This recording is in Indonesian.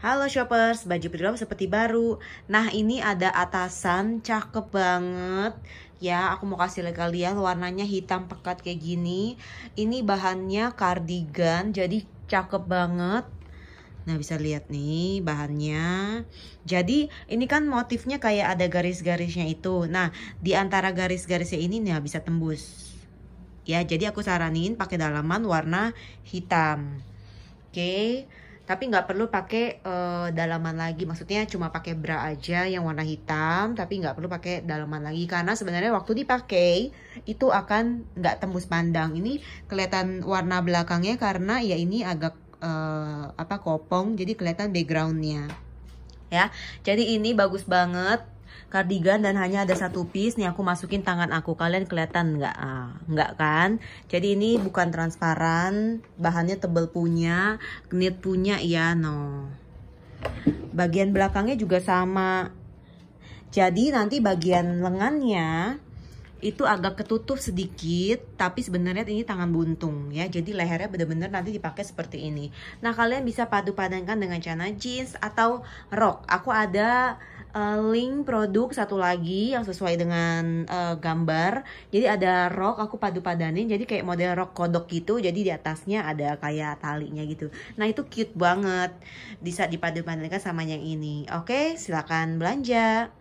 Halo shoppers, baju Brilom seperti baru. Nah, ini ada atasan cakep banget. Ya, aku mau kasih lihat kalian warnanya hitam pekat kayak gini. Ini bahannya cardigan, jadi cakep banget. Nah, bisa lihat nih bahannya. Jadi, ini kan motifnya kayak ada garis-garisnya itu. Nah, di antara garis-garisnya ini nih nah, bisa tembus. Ya, jadi aku saranin pakai dalaman warna hitam. Oke. Okay tapi nggak perlu pakai uh, dalaman lagi maksudnya cuma pakai bra aja yang warna hitam tapi nggak perlu pakai dalaman lagi karena sebenarnya waktu dipakai itu akan nggak tembus pandang ini kelihatan warna belakangnya karena ya ini agak uh, apa kopong jadi kelihatan backgroundnya ya jadi ini bagus banget kardigan dan hanya ada satu piece nih aku masukin tangan aku kalian kelihatan nggak ah, nggak kan jadi ini bukan transparan bahannya tebel punya knit punya ya no bagian belakangnya juga sama jadi nanti bagian lengannya itu agak ketutup sedikit tapi sebenarnya ini tangan buntung ya jadi lehernya bener-bener nanti dipakai seperti ini nah kalian bisa padu padankan dengan celana jeans atau rok aku ada uh, link produk satu lagi yang sesuai dengan uh, gambar. Jadi ada rok aku padu-padanin jadi kayak model rok kodok gitu. Jadi di atasnya ada kayak talinya gitu. Nah, itu cute banget. Bisa dipadu-padankan sama yang ini. Oke, silakan belanja.